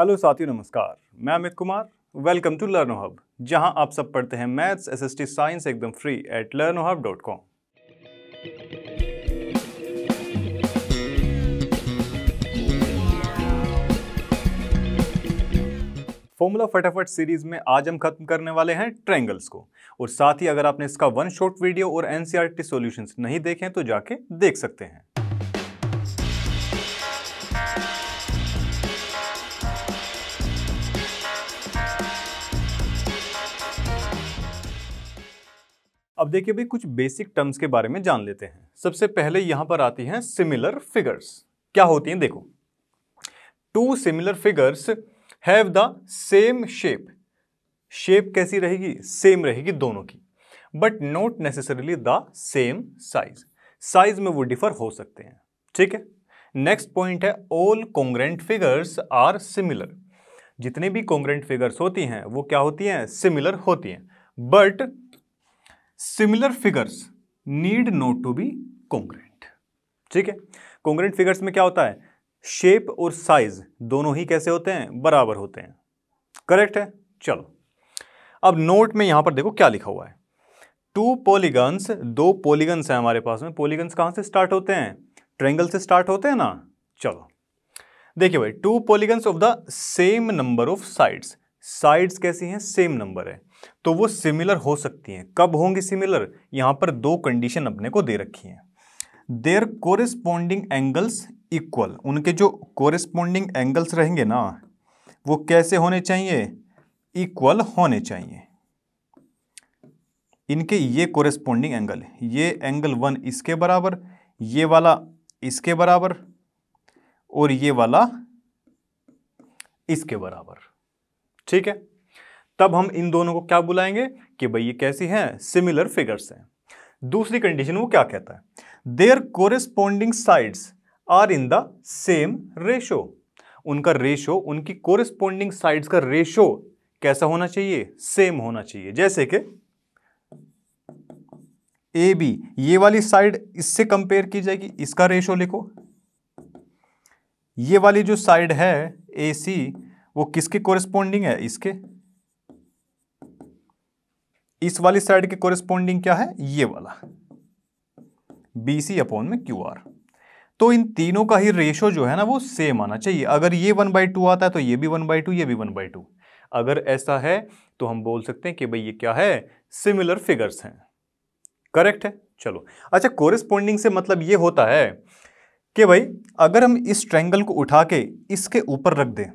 hello साथियों नमस्कार मैं Amit Kumar welcome to Learno hub जहां आप सब पढ़ते हैं मैथ्स एसएसटी साइंस एकदम free at Learno hub dot com formula फटाफट सीरीज में आज हम खत्म करने वाले हैं ट्रेंगल्स को और साथ ही अगर आपने इसका वन शॉर्ट वीडियो और एनसीईआरटी सॉल्यूशंस e नहीं देखे तो जाके देख सकते हैं अब देखिए भाई कुछ बेसिक टर्म्स के बारे में जान लेते हैं सबसे पहले यहां पर आती हैं सिमिलर फिगर्स क्या होती हैं देखो two similar figures have the same shape shape कैसी रहेगी सेम रहेगी दोनों की but not necessarily the same size size में वो डिफर हो सकते हैं ठीक है नेक्स्ट पॉइंट है all congruent figures are similar जितने भी कॉन्ग्रेंट फिगर्स होती हैं वो क्या होती हैं सिमिलर होती हैं but similar figures need not to be congruent ठीक है कॉन्ग्रेंट फिगर्स में क्या होता है शेप और साइज दोनों ही कैसे होते हैं बराबर होते हैं करेक्ट है चलो अब नोट में यहां पर देखो क्या लिखा हुआ है टू पॉलीगन्स दो पॉलीगन्स हैं हमारे पास में पॉलीगन्स कहां से स्टार्ट होते हैं ट्रेंगल से स्टार्ट होते हैं ना चलो देखिए भाई two polygons of the same number of sides sides कैसी हैं सेम नंबर है तो वो सिमिलर हो सकती हैं कब होंगी सिमिलर यहाँ पर दो कंडीशन अपने को दे रखी हैं देयर कोरिस्पोंडिंग एंगल्स इक्वल उनके जो कोरिस्पोंडिंग एंगल्स रहेंगे ना वो कैसे होने चाहिए इक्वल होने चाहिए इनके ये कोरिस्पोंडिंग एंगल ये एंगल वन इसके बराबर ये वाला इसके बराबर और ये वाला इसके बराबर ठीक है तब हम इन दोनों को क्या बुलाएंगे कि भाई ये कैसी हैं सिमिलर फिगर्स हैं दूसरी कंडीशन वो क्या कहता है their corresponding sides are in the same ratio उनका रेशो उनकी कोरिस्पोंडिंग साइड्स का रेशो कैसा होना चाहिए सेम होना चाहिए जैसे कि ए बी ये वाली साइड इससे कंपेयर की जाएगी इसका रेशो लिखो ये वाली जो साइड है ए सी वो किसके कोरिस्पोंडिंग है इसके इस वाली साइड के कोरिस्पोंडिंग क्या है ये वाला बी सी अपॉन में क्यू आर तो इन तीनों का ही रेशो जो है ना वो सेम आना चाहिए अगर ये वन बाई टू आता है तो ये भी वन बाई टू ये भी वन बाई टू अगर ऐसा है तो हम बोल सकते हैं कि भाई ये क्या है सिमिलर फिगर्स हैं करेक्ट है चलो अच्छा कोरिस्पोंडिंग से मतलब ये होता है कि भाई अगर हम इस ट्रैंगल को उठा के इसके ऊपर रख दें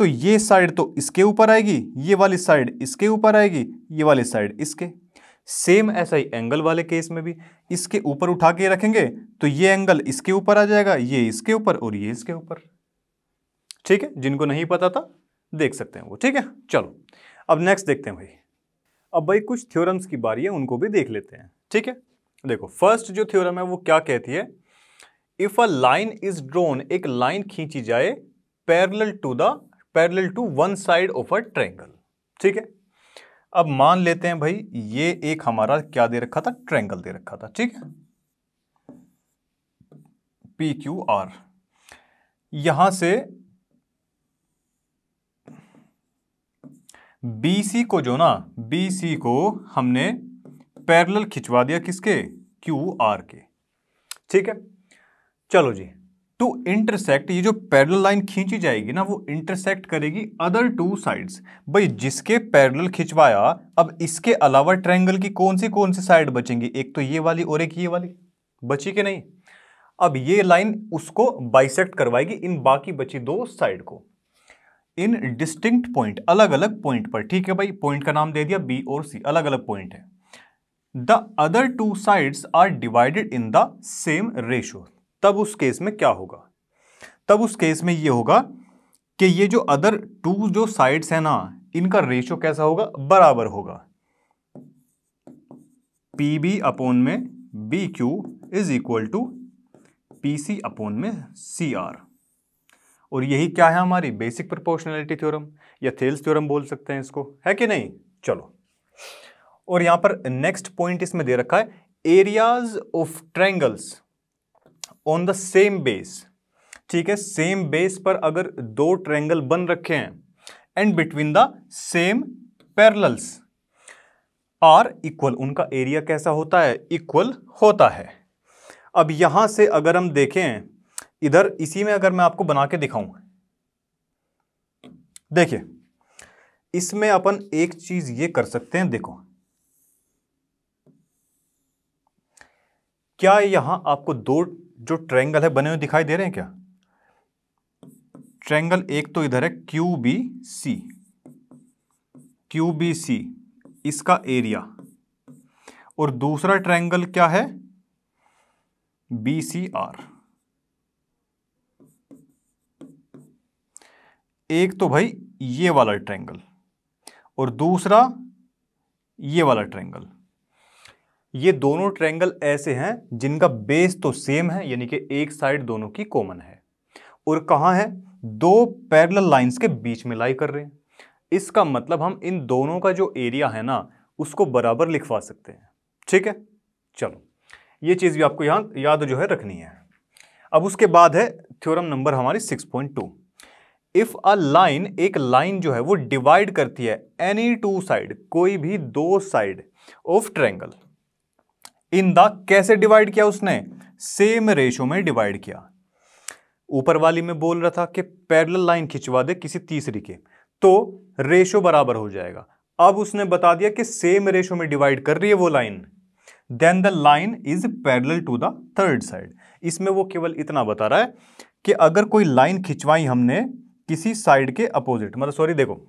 तो ये साइड तो इसके ऊपर आएगी ये वाली साइड इसके ऊपर आएगी ये वाली साइड इसके सेम ऐसा ही एंगल वाले केस में भी इसके ऊपर उठा के रखेंगे तो ये एंगल इसके ऊपर आ जाएगा ये इसके ऊपर और ये इसके ऊपर ठीक है जिनको नहीं पता था देख सकते हैं वो ठीक है चलो अब नेक्स्ट देखते हैं भाई अब भाई कुछ थ्योरम्स की बारी है उनको भी देख लेते हैं ठीक है देखो फर्स्ट जो थ्योरम है वो क्या कहती है if a line is drawn एक लाइन खींची जाए parallel to the parallel to one side of a triangle ठीक है अब मान लेते हैं भाई ये एक हमारा क्या दे रखा था ट्रेंगल दे रखा था ठीक है पी क्यू आर यहां से बीसी को जो ना बीसी को हमने पैरेलल खिंचवा दिया किसके क्यू आर के ठीक है चलो जी टू इंटरसेक्ट ये जो पैरल लाइन खींची जाएगी ना वो इंटरसेक्ट करेगी अदर टू साइड्स भाई जिसके पैरल खिंचवाया अब इसके अलावा ट्रायंगल की कौन सी कौन सी साइड बचेंगी एक तो ये वाली और एक ये वाली बची कि नहीं अब ये लाइन उसको बाइसेक्ट करवाएगी इन बाकी बची दो साइड को इन डिस्टिंक्ट पॉइंट अलग अलग पॉइंट पर ठीक है भाई पॉइंट का नाम दे दिया बी और सी अलग अलग पॉइंट है the other two sides are divided in the same ratio तब उस केस में क्या होगा तब उस केस में ये होगा कि ये जो अदर टू जो साइड्स हैं ना इनका रेशियो कैसा होगा बराबर होगा पी बी अपोन में B Q is equal to P C upon में सी आर और यही क्या है हमारी बेसिक प्रोपोर्शनैलिटी थ्योरम या थेल्स थ्योरम बोल सकते हैं इसको है कि नहीं चलो और यहां पर नेक्स्ट पॉइंट इसमें दे रखा है areas of triangles on the same base ठीक है सेम बेस पर अगर दो ट्रैंगल बन रखे हैं and between the same parallels are equal उनका एरिया कैसा होता है इक्वल होता है अब यहां से अगर हम देखें इधर इसी में अगर मैं आपको बना के दिखाऊं देखिए इसमें अपन एक चीज ये कर सकते हैं देखो क्या यहां आपको दो जो ट्रैंगल है बने हुए दिखाई दे रहे हैं क्या ट्रैंगल एक तो इधर है Q B C Q B C इसका एरिया और दूसरा ट्रैंगल क्या है बी सी आर एक तो भाई ये वाला ट्रैंगल और दूसरा ये वाला ट्रैंगल ये दोनों ट्रायंगल ऐसे हैं जिनका बेस तो सेम है यानी कि एक साइड दोनों की कॉमन है और कहाँ है दो पैरल लाइंस के बीच में लाई कर रहे हैं इसका मतलब हम इन दोनों का जो एरिया है ना उसको बराबर लिखवा सकते हैं ठीक है चलो ये चीज़ भी आपको यहाँ याद जो है रखनी है अब उसके बाद है थ्योरम नंबर हमारी 6.2 इफ़ अ लाइन एक लाइन जो है वो डिवाइड करती है एनी टू साइड कोई भी दो side of triangle in the कैसे डिवाइड किया उसने सेम रेशो में डिवाइड किया ऊपर वाली में बोल रहा था कि पैरल लाइन खिंचवा दे किसी तीसरी के तो रेशो बराबर हो जाएगा अब उसने बता दिया कि सेम रेशो में डिवाइड कर रही है वो line then the line is parallel to the third side इसमें वो केवल इतना बता रहा है कि अगर कोई लाइन खिंचवाई हमने किसी साइड के अपोजिट मतलब सॉरी देखो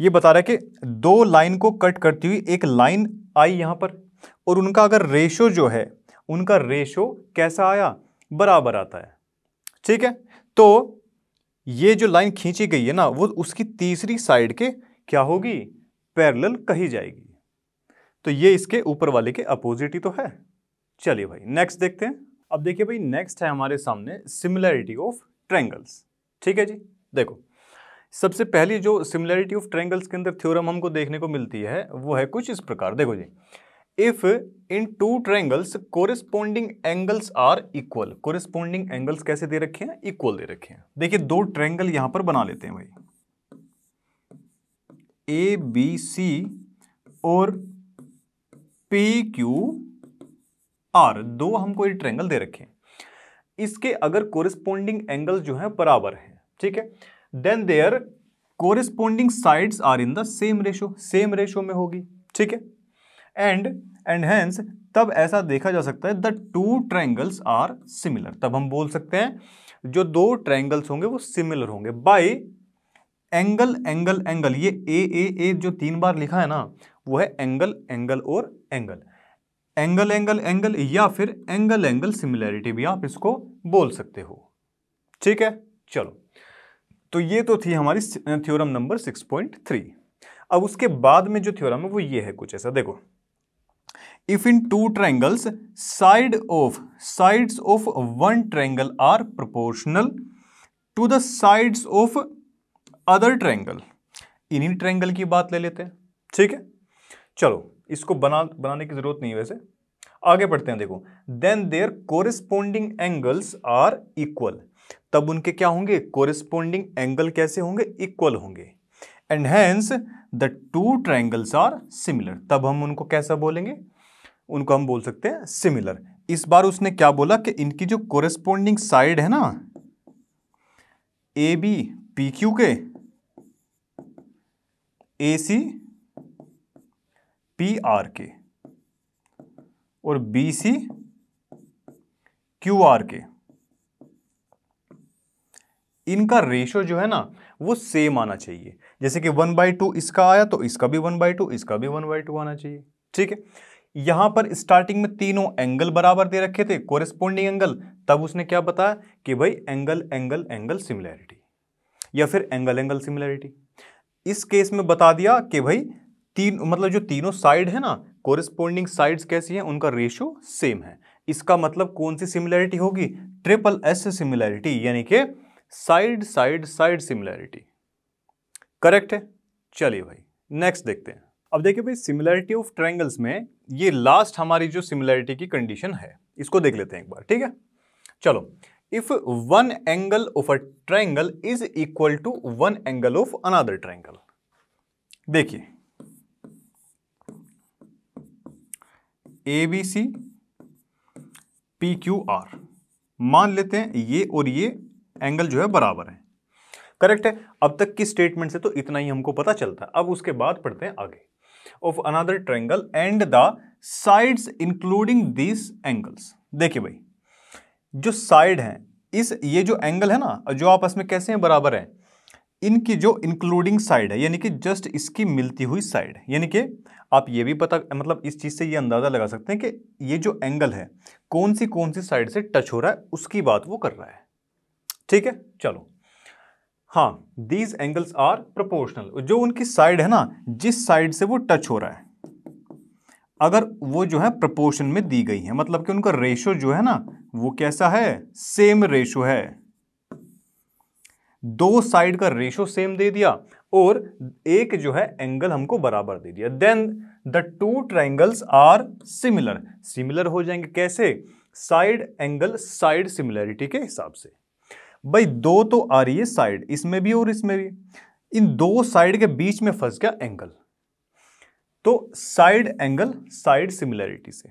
ये बता रहा है कि दो लाइन को कट करती हुई एक लाइन आई यहां पर और उनका अगर रेशो जो है उनका रेशो कैसा आया बराबर आता है ठीक है तो ये जो लाइन खींची गई है ना वो उसकी तीसरी साइड के क्या होगी पैरेलल कही जाएगी तो ये इसके ऊपर वाले के अपोजिट ही तो है चलिए भाई नेक्स्ट देखते हैं अब देखिए भाई नेक्स्ट है हमारे सामने सिमिलैरिटी ऑफ ट्रेंगल्स ठीक है जी देखो सबसे पहली जो सिमिलैरिटी ऑफ ट्रेंगल्स के अंदर थ्योरम हमको देखने को मिलती है वो है कुछ इस प्रकार देखो जी if in two triangles corresponding angles are equal corresponding angles कैसे दे रखे हैं इक्वल दे रखे हैं देखिए दो ट्रैंगल यहां पर बना लेते हैं भाई ए बी सी और पी क्यू आर दो हमको ये ट्रैंगल दे रखे हैं इसके अगर कोरिस्पोंडिंग एंगल जो है बराबर है ठीक है then their corresponding sides are in the same ratio same ratio में होगी ठीक है एंड एंड हेंस तब ऐसा देखा जा सकता है the two triangles are similar तब हम बोल सकते हैं जो दो ट्रैंगल्स होंगे वो सिमिलर होंगे बाई एंगल एंगल एंगल ये ए ए ए जो तीन बार लिखा है ना वो है एंगल एंगल और एंगल एंगल एंगल एंगल या फिर एंगल एंगल सिमिलैरिटी भी आप इसको बोल सकते हो ठीक है चलो तो ये तो थी हमारी थ्योरम नंबर 6.3 अब उसके बाद में जो थ्योरम है वो ये है कुछ ऐसा देखो if in two triangles side of side of one triangle are proportional to the sides of other triangle इन्हीं ट्रैंगल की बात ले लेते हैं ठीक है चलो इसको बना बनाने की जरूरत नहीं वैसे आगे पढ़ते हैं देखो then their corresponding angles are equal तब उनके क्या होंगे कोरिस्पोंडिंग एंगल कैसे होंगे इक्वल होंगे and hence the two triangles are similar तब हम उनको कैसा बोलेंगे उनको हम बोल सकते हैं सिमिलर इस बार उसने क्या बोला कि इनकी जो कोरेस्पोंडिंग साइड है ना ए बी पी क्यू के ए सी पी आर के और बी सी क्यू आर के इनका रेशो जो है ना वो सेम आना चाहिए जैसे कि वन बाई टू इसका आया तो इसका भी वन बाई टू इसका भी वन बाई टू आना चाहिए ठीक है यहां पर स्टार्टिंग में तीनों एंगल बराबर दे रखे थे कोरिस्पोंडिंग एंगल तब उसने क्या बताया कि भाई एंगल एंगल एंगल सिमिलैरिटी या फिर एंगल एंगल सिमिलैरिटी इस केस में बता दिया कि भाई तीन मतलब जो तीनों साइड है ना कोरिस्पोंडिंग साइड कैसी हैं उनका रेशियो सेम है इसका मतलब कौन सी सिमिलैरिटी होगी ट्रिपल एस सिमिलैरिटी यानी कि side side side similarity correct है चलिए भाई नेक्स्ट देखते हैं अब देखिए भाई सिमिलैरिटी ऑफ ट्रायंगल्स में ये लास्ट हमारी जो सिमिलैरिटी की कंडीशन है इसको देख लेते हैं एक बार ठीक है चलो if one angle of a triangle is equal to one angle of another triangle देखिए A B C P Q R मान लेते हैं ये और ये एंगल जो है बराबर है करेक्ट है अब तक की स्टेटमेंट से तो इतना ही हमको पता चलता है अब उसके बाद पढ़ते हैं आगे of another triangle and the sides including this angles देखिए भाई जो साइड हैं इस ये जो एंगल है ना जो आपस में कैसे हैं बराबर हैं इनकी जो इंक्लूडिंग साइड है यानी कि जस्ट इसकी मिलती हुई साइड यानी कि आप ये भी पता मतलब इस चीज़ से ये अंदाज़ा लगा सकते हैं कि ये जो एंगल है कौन सी कौन सी साइड से टच हो रहा है उसकी बात वो कर रहा है ठीक है चलो हाँ दीज एंगल्स आर प्रोपोर्शनल जो उनकी साइड है ना जिस साइड से वो टच हो रहा है अगर वो जो है प्रपोर्शन में दी गई है मतलब कि उनका रेशो जो है ना वो कैसा है सेम रेशो है दो साइड का रेशो सेम दे दिया और एक जो है एंगल हमको बराबर दे दिया then the two triangles are similar similar हो जाएंगे कैसे साइड एंगल साइड सिमिलरिटी के हिसाब से भाई दो तो आ रही है साइड इसमें भी और इसमें भी इन दो साइड के बीच में फंस गया एंगल तो साइड एंगल साइड सिमिलैरिटी से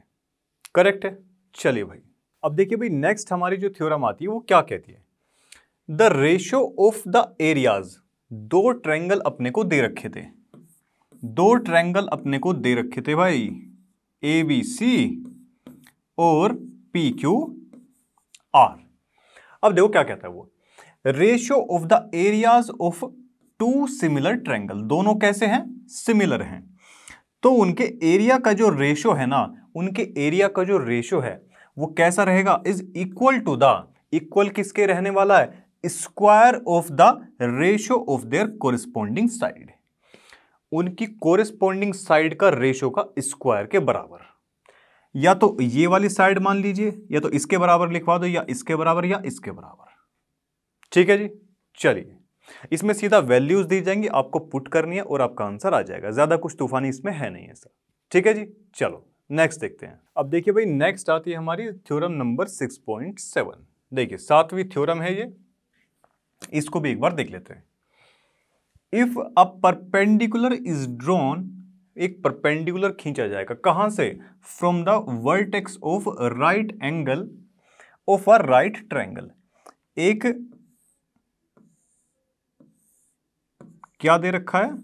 करेक्ट है चलिए भाई अब देखिए भाई नेक्स्ट हमारी जो थ्योरम आती है वो क्या कहती है the ratio of the areas दो ट्रैंगल अपने को दे रखे थे दो ट्रैंगल अपने को दे रखे थे भाई ए बी सी और पी क्यू आर अब देखो क्या कहता है वो ratio of the areas of two similar triangle दोनों कैसे हैं सिमिलर हैं तो उनके एरिया का जो रेशो है ना उनके एरिया का जो रेशो है वो कैसा रहेगा is equal to the equal किसके रहने वाला है square of the ratio of their corresponding side उनकी कोरिस्पोंडिंग साइड का रेशो का स्क्वायर के बराबर या तो ये वाली साइड मान लीजिए या तो इसके बराबर लिखवा दो या इसके बराबर या इसके बराबर ठीक है जी चलिए इसमें सीधा वैल्यूज दी जाएंगी आपको पुट करनी है और आपका आंसर आ जाएगा ज़्यादा कुछ तूफानी इसमें है नहीं है सर ठीक है जी चलो नेक्स्ट देखते हैं अब देखिए भाई नेक्स्ट आती है हमारी थ्योरम नंबर 6.7 देखिए सातवीं थ्योरम है ये इसको भी एक बार देख लेते हैं if a perpendicular is drawn एक परपेंडिकुलर खींचा जाएगा कहाँ से from the vertex of right angle of a right triangle एक क्या दे रखा है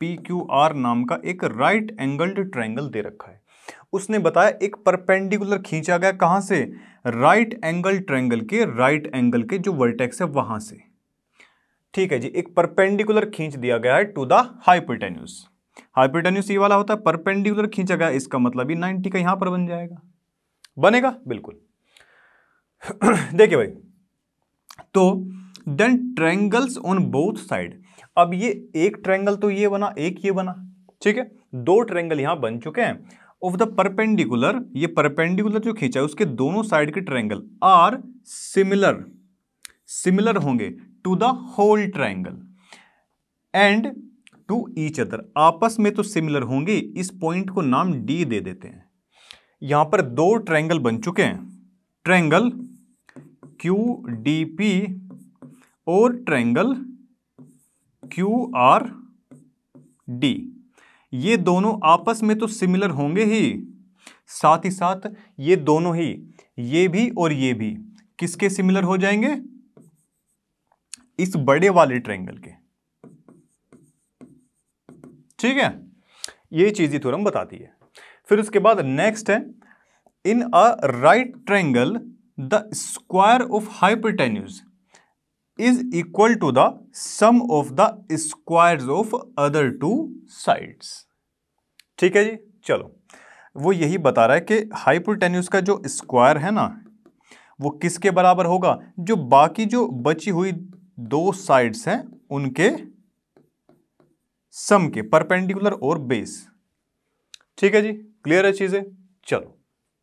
पी क्यू आर नाम का एक राइट एंगल्ड ट्रायंगल दे रखा है उसने बताया एक परपेंडिकुलर खींचा गया कहाँ से राइट एंगल ट्रायंगल के राइट एंगल के जो वर्टेक्स है वहां से ठीक है जी एक परपेंडिकुलर खींच दिया गया है टू द हाइपोटेन्यूज़ हाइपरटेन्यूस ये वाला होता है परपेंडिकुलर खींचा गया इसका मतलब ही नाइन्टी का यहां पर बन जाएगा बनेगा बिल्कुल देखिए भाई तो then triangles on both side अब ये एक ट्रैंगल तो ये बना एक ये बना ठीक है दो ट्रैंगल यहां बन चुके हैं ऑफ द परपेंडिकुलर ये परपेंडिकुलर जो खींचा है उसके दोनों साइड के ट्रैंगल आर सिमिलर सिमिलर होंगे to the whole triangle and to each other आपस में तो सिमिलर होंगे इस पॉइंट को नाम डी दे देते हैं यहां पर दो ट्रैंगल बन चुके हैं ट्रैंगल क्यू डी पी और ट्रैंगल क्यू आर डी ये दोनों आपस में तो सिमिलर होंगे ही साथ ही साथ ये दोनों ही ये भी और ये भी किसके सिमिलर हो जाएंगे इस बड़े वाले ट्रैंगल के ठीक है ये चीज़ ही थ्योरम बताती है फिर उसके बाद नेक्स्ट है in a right triangle the square of hypotenuse is equal to the sum of the square of other two sides ठीक है जी चलो वो यही बता रहा है कि हाइपरटेन्यूज का जो स्क्वायर है ना वो किसके बराबर होगा जो बाकी जो बची हुई दो साइड्स हैं उनके सम के परपेंडिकुलर और बेस ठीक है जी क्लियर है चीज़ें चलो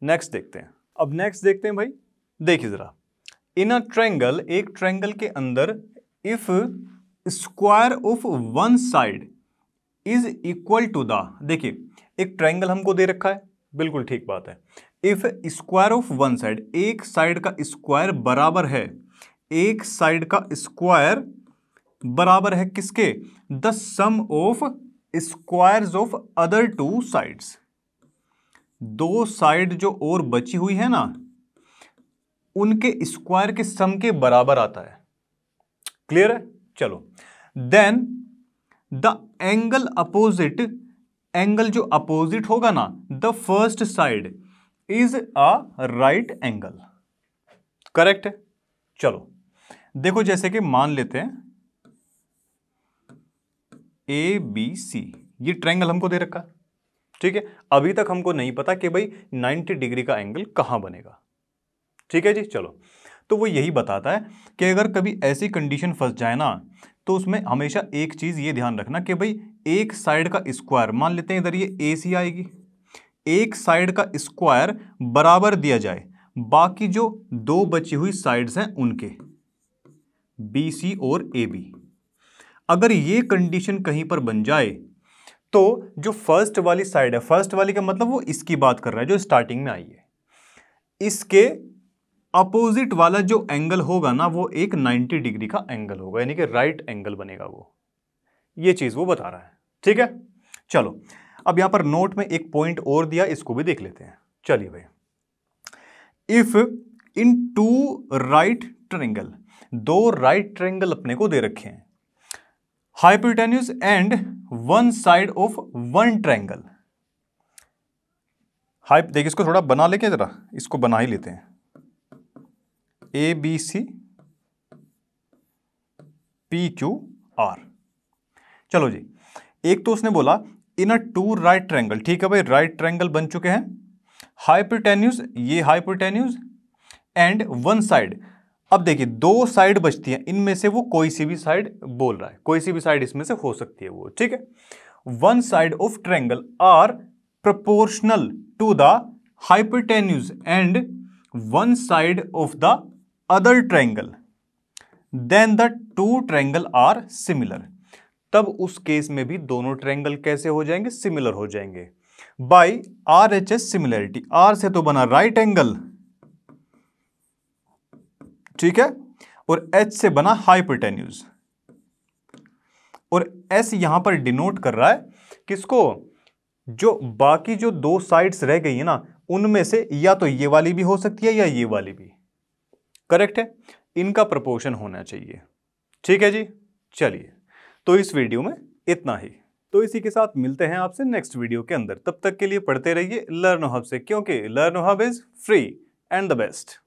नेक्स्ट देखते हैं अब नेक्स्ट देखते हैं भाई देखिए ज़रा इन अ ट्रैंगल एक ट्रैंगल के अंदर if square of one side is equal to the देखिए एक ट्रेंगल हमको दे रखा है बिल्कुल ठीक बात है if square of one side एक साइड का स्क्वायर बराबर है एक साइड का स्क्वायर बराबर है किसके the sum of squares of other two sides दो साइड जो और बची हुई है ना उनके स्क्वायर के सम के बराबर आता है क्लियर है चलो then the angle opposite angle जो अपोजिट होगा ना the first side is a right angle correct चलो देखो जैसे कि मान लेते हैं ए बी सी ये ट्रायंगल हमको दे रखा ठीक है अभी तक हमको नहीं पता कि भाई 90 डिग्री का एंगल कहाँ बनेगा ठीक है जी चलो तो वो यही बताता है कि अगर कभी ऐसी कंडीशन फंस जाए ना तो उसमें हमेशा एक चीज़ ये ध्यान रखना कि भाई एक साइड का स्क्वायर मान लेते हैं इधर ये ए सी आएगी एक साइड का स्क्वायर बराबर दिया जाए बाकी जो दो बची हुई साइड्स हैं उनके बी सी और ए बी अगर ये कंडीशन कहीं पर बन जाए तो जो फर्स्ट वाली साइड है फर्स्ट वाली का मतलब वो इसकी बात कर रहा है जो स्टार्टिंग में आई है इसके अपोजिट वाला जो एंगल होगा ना वो एक 90 डिग्री का एंगल होगा यानी कि राइट एंगल बनेगा वो ये चीज़ वो बता रहा है ठीक है चलो अब यहां पर नोट में एक पॉइंट और दिया इसको भी देख लेते हैं चलिए भाई if in two right triangle दो राइट ट्रेंगल अपने को दे रखे हैं hypotenuse and one side of one triangle हाइप देखिए इसको थोड़ा बना लेके जरा इसको बना ही लेते हैं A B C P Q R चलो जी एक तो उसने बोला in a two right triangle ठीक है भाई राइट ट्रैंगल बन चुके हैं हाइपोटेन्यूस ये हाइपोटेन्यूस एंड वन साइड अब देखिए दो साइड बचती हैं इनमें से वो कोई सी भी साइड बोल रहा है कोई सी भी साइड इसमें से हो सकती है वो ठीक है one side of triangle are proportional to the hypotenuse and one side of the other triangle then the two triangle are similar तब उस केस में भी दोनों ट्रेंगल कैसे हो जाएंगे सिमिलर हो जाएंगे by R H S similarity R से तो बना राइट right एंगल ठीक है और एच से बना हाइपर और एस यहां पर डिनोट कर रहा है किसको जो बाकी जो दो साइड्स रह गई है ना उनमें से या तो ये वाली भी हो सकती है या ये वाली भी करेक्ट है इनका प्रपोर्शन होना चाहिए ठीक है जी चलिए तो इस वीडियो में इतना ही तो इसी के साथ मिलते हैं आपसे नेक्स्ट वीडियो के अंदर तब तक के लिए पढ़ते रहिए लर्न हब से क्योंकि Learn Hub is free and the best